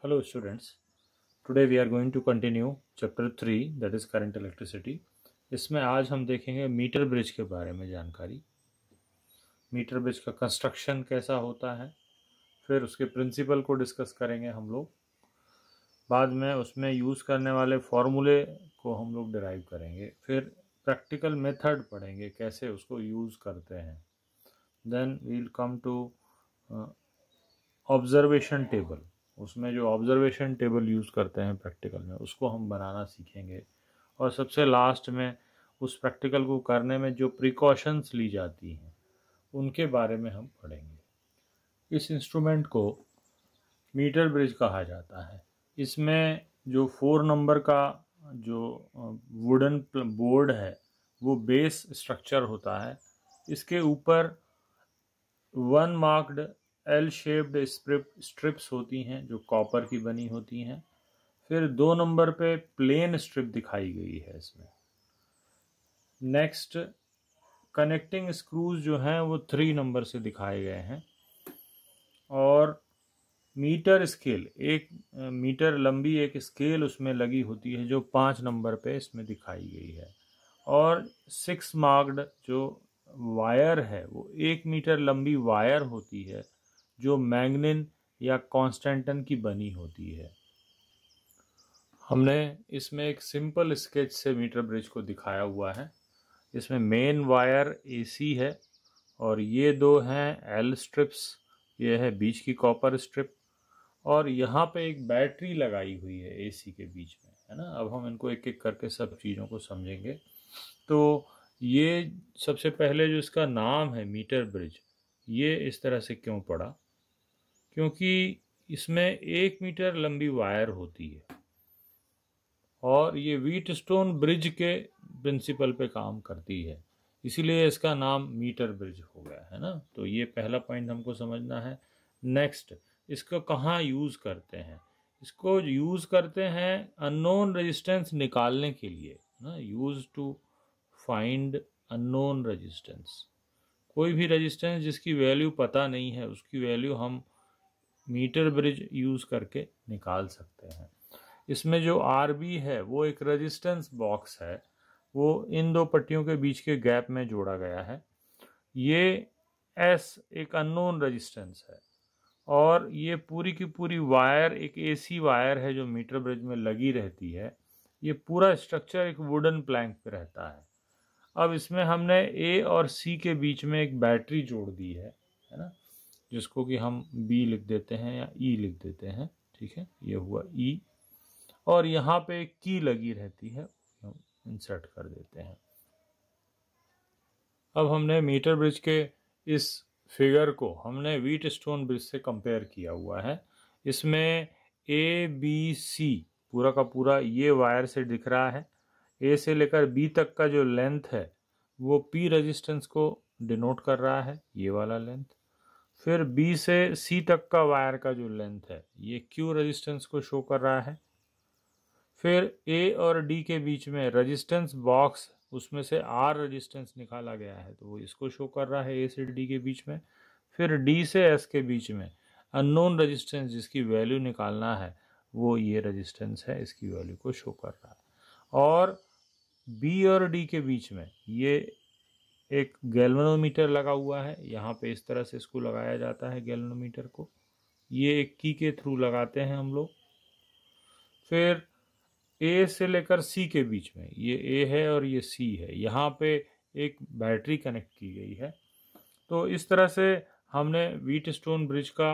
Hello students, today we are going to continue chapter 3 that is current electricity. इसमें आज हम देखेंगे metre bridge के बारे में जानकारी मीटर ब्रिज का कंस्ट्रक्शन कैसा होता है फिर उसके प्रिंसिपल को डिस्कस करेंगे हम लोग बाद में उसमें यूज़ करने वाले फॉर्मूले को हम लोग डिराइव करेंगे फिर प्रैक्टिकल मेथड पढ़ेंगे कैसे उसको यूज़ करते हैं then we'll come to observation table उसमें जो ऑब्जर्वेशन टेबल यूज़ करते हैं प्रैक्टिकल में उसको हम बनाना सीखेंगे और सबसे लास्ट में उस प्रैक्टिकल को करने में जो प्रिकॉशंस ली जाती हैं उनके बारे में हम पढ़ेंगे इस इंस्ट्रूमेंट को मीटर ब्रिज कहा जाता है इसमें जो फोर नंबर का जो वुडन बोर्ड है वो बेस स्ट्रक्चर होता है इसके ऊपर one marked L shaped strip strips होती हैं जो कॉपर की बनी होती हैं फिर दो नंबर पे प्लेन स्ट्रिप दिखाई गई है इसमें नेक्स्ट कनेक्टिंग स्क्रूज जो हैं वो थ्री नंबर से दिखाए गए हैं और मीटर स्केल एक मीटर लंबी एक स्केल उसमें लगी होती है जो पाँच नंबर पे इसमें दिखाई गई है और सिक्स मार्क्ड जो वायर है वो एक मीटर लंबी वायर होती है जो मैंगनिन या कॉन्स्टेंटन की बनी होती है हमने इसमें एक सिंपल स्केच से मीटर ब्रिज को दिखाया हुआ है इसमें मेन वायर एसी है और ये दो हैं एल स्ट्रिप्स ये है बीच की कॉपर स्ट्रिप और यहाँ पे एक बैटरी लगाई हुई है एसी के बीच में है ना अब हम इनको एक एक करके सब चीज़ों को समझेंगे तो ये सबसे पहले जो इसका नाम है मीटर ब्रिज ये इस तरह से क्यों पड़ा क्योंकि इसमें एक मीटर लंबी वायर होती है और ये वीट स्टोन ब्रिज के प्रिंसिपल पे काम करती है इसीलिए इसका नाम मीटर ब्रिज हो गया है ना तो ये पहला पॉइंट हमको समझना है नेक्स्ट इसको कहाँ यूज़ करते हैं इसको यूज़ करते हैं अननोन रेजिस्टेंस निकालने के लिए ना use to find unknown resistance कोई भी रेजिस्टेंस जिसकी वैल्यू पता नहीं है उसकी वैल्यू हम मीटर ब्रिज यूज़ करके निकाल सकते हैं इसमें जो आर बी है वो एक रजिस्टेंस बॉक्स है वो इन दो पट्टियों के बीच के गैप में जोड़ा गया है ये एस एक अननोन रजिस्टेंस है और ये पूरी की पूरी वायर एक एसी वायर है जो मीटर ब्रिज में लगी रहती है ये पूरा स्ट्रक्चर एक वुडन प्लैंक पे रहता है अब इसमें हमने ए और सी के बीच में एक बैटरी जोड़ दी है है ना जिसको कि हम बी लिख देते हैं या ई e लिख देते हैं ठीक है ये हुआ ई e. और यहाँ पे की लगी रहती है हम इंसर्ट कर देते हैं अब हमने मीटर ब्रिज के इस फिगर को हमने वीट स्टोन ब्रिज से कंपेयर किया हुआ है इसमें ए बी सी पूरा का पूरा ये वायर से दिख रहा है ए से लेकर बी तक का जो लेंथ है वो पी रेजिस्टेंस को डिनोट कर रहा है ये वाला लेंथ फिर बी से सी तक का वायर का जो लेंथ है ये क्यू रेजिस्टेंस को शो कर रहा है फिर ए और डी के बीच में रेजिस्टेंस बॉक्स उसमें से आर रेजिस्टेंस निकाला गया है तो वो इसको शो कर रहा है ए से डी के बीच में फिर डी से एस के बीच में अननोन रेजिस्टेंस जिसकी वैल्यू निकालना है वो ये रेजिस्टेंस है इसकी वैल्यू को शो कर रहा है और बी और डी के बीच में ये एक गैल्वेनोमीटर लगा हुआ है यहाँ पे इस तरह से इसको लगाया जाता है गैल्वेनोमीटर को ये एक की के थ्रू लगाते हैं हम लोग फिर ए से लेकर सी के बीच में ये ए है और ये सी है यहाँ पे एक बैटरी कनेक्ट की गई है तो इस तरह से हमने वीट स्टोन ब्रिज का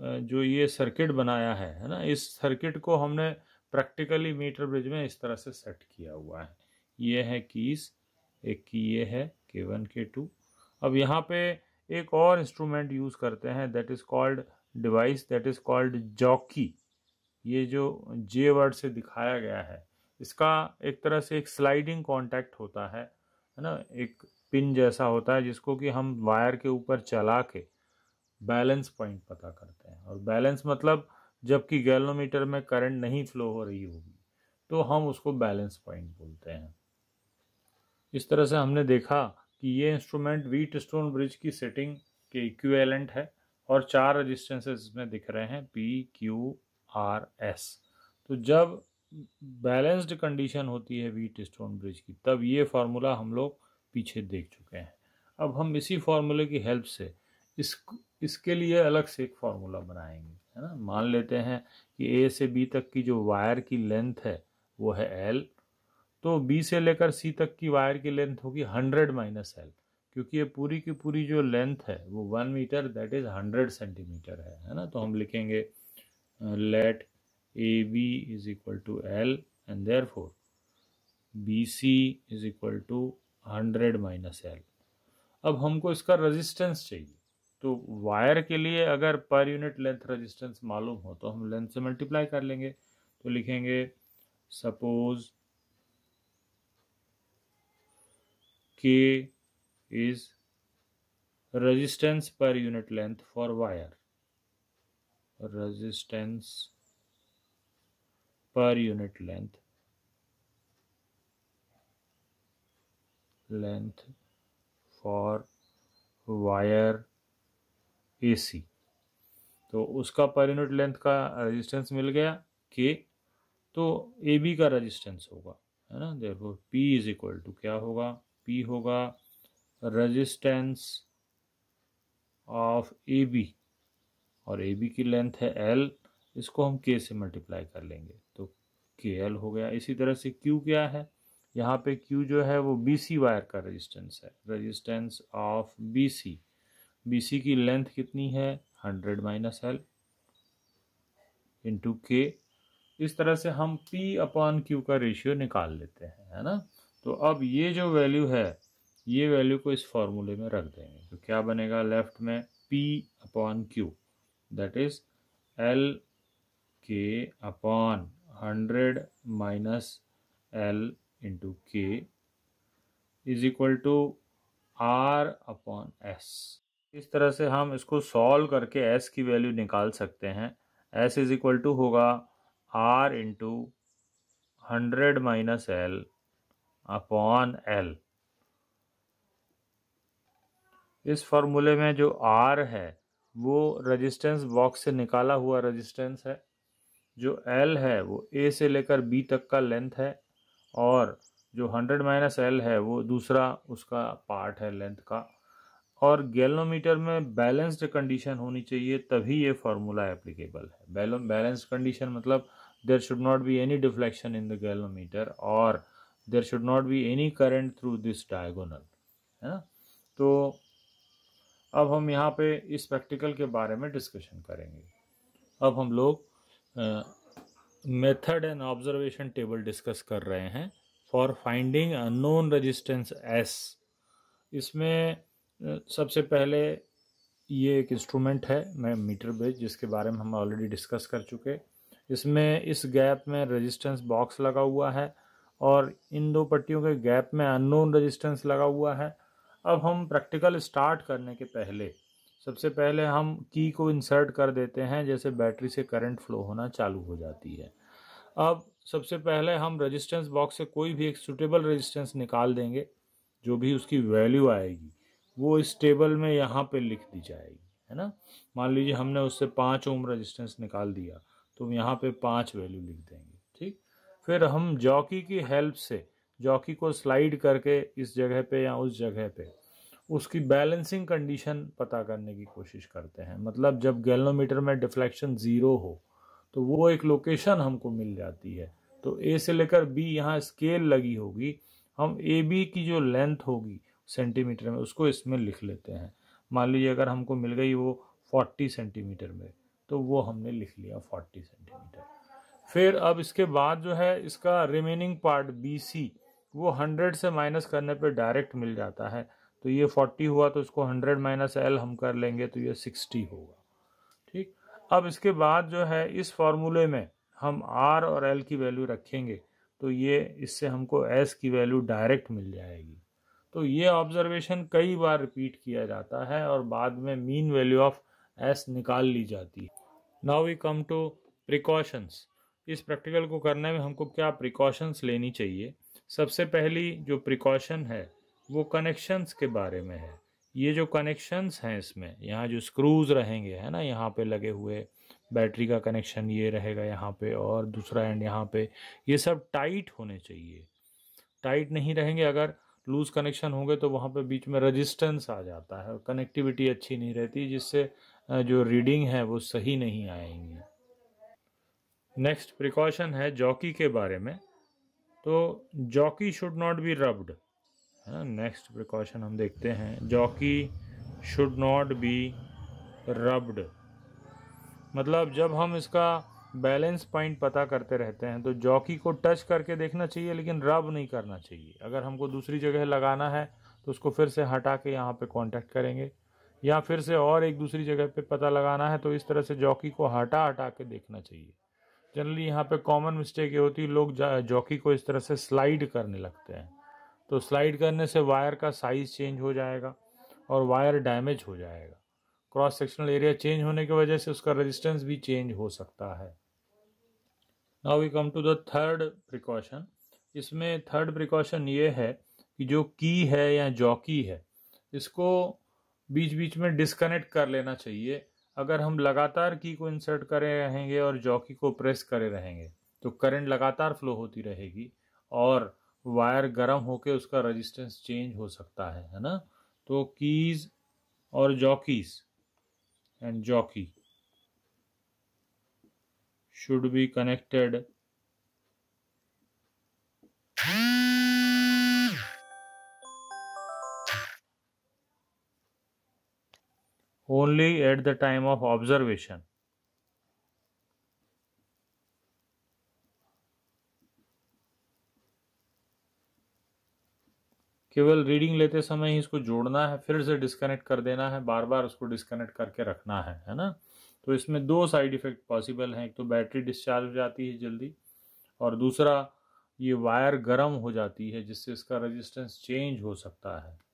जो ये सर्किट बनाया है है ना इस सर्किट को हमने प्रैक्टिकली मीटर ब्रिज में इस तरह से सेट किया हुआ है ये है कीस एक की ये है के वन के टू अब यहाँ पे एक और इंस्ट्रूमेंट यूज़ करते हैं that is called device that is called jockey ये जो जे वर्ड से दिखाया गया है इसका एक तरह से एक स्लाइडिंग कॉन्टैक्ट होता है है ना एक पिन जैसा होता है जिसको कि हम वायर के ऊपर चला के बैलेंस पॉइंट पता करते हैं और बैलेंस मतलब जबकि गैलोमीटर में करंट नहीं फ्लो हो रही होगी तो हम उसको बैलेंस पॉइंट बोलते हैं इस तरह से हमने देखा कि ये इंस्ट्रूमेंट वीट स्टोन ब्रिज की सेटिंग के इक्वेलेंट है और चार रजिस्टेंसेस इसमें दिख रहे हैं पी क्यू आर एस तो जब बैलेंस्ड कंडीशन होती है वीट स्टोन ब्रिज की तब ये फार्मूला हम लोग पीछे देख चुके हैं अब हम इसी फार्मूले की हेल्प से इस इसके लिए अलग से एक फार्मूला बनाएंगे है ना मान लेते हैं कि ए से बी तक की जो वायर की लेंथ है वो है एल तो बी से लेकर सी तक की वायर की लेंथ होगी हंड्रेड माइनस एल क्योंकि ये पूरी की पूरी जो लेंथ है वो one metre that is hundred centimetre है है ना तो हम लिखेंगे let A B is equal to L and therefore B C is equal to hundred minus L अब हमको इसका रेजिस्टेंस चाहिए तो वायर के लिए अगर पर यूनिट लेंथ रेजिस्टेंस मालूम हो तो हम लेंथ से मल्टीप्लाई कर लेंगे तो लिखेंगे suppose K is resistance per unit length for wire resistance per unit length length for wire A C तो उसका पर यूनिट लेंथ का रेजिस्टेंस मिल गया के तो ए बी का रेजिस्टेंस होगा है ना देखो पी इज इक्वल टू क्या होगा पी होगा रेजिस्टेंस ऑफ ए बी और ए बी की लेंथ है एल इसको हम के से मल्टीप्लाई कर लेंगे तो के एल हो गया इसी तरह से क्यू क्या है यहाँ पे क्यू जो है वो बी सी वायर का रेजिस्टेंस है resistance of B C B C की लेंथ कितनी है हंड्रेड माइनस एल इंटू के इस तरह से हम पी अपॉन क्यू का रेशियो निकाल लेते हैं है ना तो अब ये जो वैल्यू है ये वैल्यू को इस फॉर्मूले में रख देंगे तो क्या बनेगा लेफ्ट में P upon Q that is L K upon hundred minus L into K is equal to R upon S इस तरह से हम इसको सॉल्व करके एस की वैल्यू निकाल सकते हैं एस इज इक्वल टू होगा R into hundred minus L upon L इस फॉर्मूले में जो आर है वो रेजिस्टेंस बॉक्स से निकाला हुआ रेजिस्टेंस है जो एल है वो ए से लेकर बी तक का लेंथ है और जो 100 माइनस एल है वो दूसरा उसका पार्ट है लेंथ का और गैलोमीटर में बैलेंस्ड कंडीशन होनी चाहिए तभी ये फार्मूला एप्लीकेबल है बैलेंस्ड कंडीशन मतलब there should not be any deflection in the galvanometer और there should not be any current through this diagonal है ना तो अब हम यहाँ पे इस प्रैक्टिकल के बारे में डिस्कशन करेंगे अब हम लोग method and observation table discuss कर रहे हैं for finding unknown resistance S इसमें सबसे पहले ये एक इंस्ट्रूमेंट है मैं मीटर बेज जिसके बारे में हम ऑलरेडी डिस्कस कर चुके इसमें इस गैप में रेजिस्टेंस बॉक्स लगा हुआ है और इन दो पट्टियों के गैप में अननोन रेजिस्टेंस लगा हुआ है अब हम प्रैक्टिकल स्टार्ट करने के पहले सबसे पहले हम की को इंसर्ट कर देते हैं जैसे बैटरी से करंट फ्लो होना चालू हो जाती है अब सबसे पहले हम रेजिस्टेंस बॉक्स से कोई भी एक सुटेबल रेजिस्टेंस निकाल देंगे जो भी उसकी वैल्यू आएगी वो इस टेबल में यहाँ पे लिख दी जाएगी है ना मान लीजिए हमने उससे पाँच ओम रेजिस्टेंस निकाल दिया तो यहाँ पे पाँच वैल्यू लिख देंगे फिर हम जॉकी की हेल्प से जॉकी को स्लाइड करके इस जगह पे या उस जगह पे उसकी बैलेंसिंग कंडीशन पता करने की कोशिश करते हैं मतलब जब गैलोमीटर में डिफ्लेक्शन ज़ीरो हो तो वो एक लोकेशन हमको मिल जाती है तो ए से लेकर बी यहाँ स्केल लगी होगी हम ए बी की जो लेंथ होगी सेंटीमीटर में उसको इसमें लिख लेते हैं मान लीजिए अगर हमको मिल गई वो 40 सेंटीमीटर में तो वो हमने लिख लिया 40 सेंटीमीटर फिर अब इसके बाद जो है इसका रिमेनिंग पार्ट बी सी वो हंड्रेड से माइनस करने पे डायरेक्ट मिल जाता है तो ये फोर्टी हुआ तो इसको हंड्रेड माइनस एल हम कर लेंगे तो ये सिक्सटी होगा ठीक अब इसके बाद जो है इस फॉर्मूले में हम आर और एल की वैल्यू रखेंगे तो ये इससे हमको एस की वैल्यू डायरेक्ट मिल जाएगी तो ये ऑब्जर्वेशन कई बार रिपीट किया जाता है और बाद में मीन वैल्यू ऑफ एस निकाल ली जाती है now we come to precautions इस प्रैक्टिकल को करने में हमको क्या प्रिकॉशंस लेनी चाहिए सबसे पहली जो प्रिकॉशन है वो कनेक्शंस के बारे में है ये जो कनेक्शंस हैं इसमें यहाँ जो स्क्रूज़ रहेंगे है ना यहाँ पे लगे हुए बैटरी का कनेक्शन ये रहेगा यहाँ पे और दूसरा एंड यहाँ पे ये सब टाइट होने चाहिए टाइट नहीं रहेंगे अगर लूज़ कनेक्शन होंगे तो वहाँ पे बीच में रेजिस्टेंस आ जाता है कनेक्टिविटी अच्छी नहीं रहती जिससे जो रीडिंग है वो सही नहीं आएंगी नेक्स्ट प्रिकॉशन है जॉकी के बारे में तो jockey should not be rubbed है नेक्स्ट प्रिकॉशन हम देखते हैं jockey should not be rubbed मतलब जब हम इसका बैलेंस पॉइंट पता करते रहते हैं तो जॉकी को टच करके देखना चाहिए लेकिन रब नहीं करना चाहिए अगर हमको दूसरी जगह लगाना है तो उसको फिर से हटा के यहाँ पे कांटेक्ट करेंगे या फिर से और एक दूसरी जगह पे पता लगाना है तो इस तरह से जॉकी को हटा हटा के देखना चाहिए जनरली यहाँ पे कॉमन मिस्टेक ये होती है लोग जॉकी को इस तरह से स्लाइड करने लगते हैं तो स्लाइड करने से वायर का साइज़ चेंज हो जाएगा और वायर डैमेज हो जाएगा क्रॉस सेक्शनल एरिया चेंज होने की वजह से उसका रेजिस्टेंस भी चेंज हो सकता है now we come to the third precaution इसमें थर्ड प्रिकॉशन ये है कि जो की है या जॉकी है इसको बीच बीच में डिस्कनेक्ट कर लेना चाहिए अगर हम लगातार की को इंसर्ट करे रहेंगे और जॉकी को प्रेस करे रहेंगे तो करंट लगातार फ्लो होती रहेगी और वायर गर्म होकर उसका रेजिस्टेंस चेंज हो सकता है है ना तो कीज और jockeys and jockey should be connected only at the time of observation. केवल रीडिंग लेते समय ही इसको जोड़ना है फिर से डिस्कनेक्ट कर देना है बार बार उसको डिस्कनेक्ट करके रखना है है ना तो इसमें दो साइड इफेक्ट पॉसिबल हैं एक तो बैटरी डिस्चार्ज हो जाती है जल्दी और दूसरा ये वायर गर्म हो जाती है जिससे इसका रेजिस्टेंस चेंज हो सकता है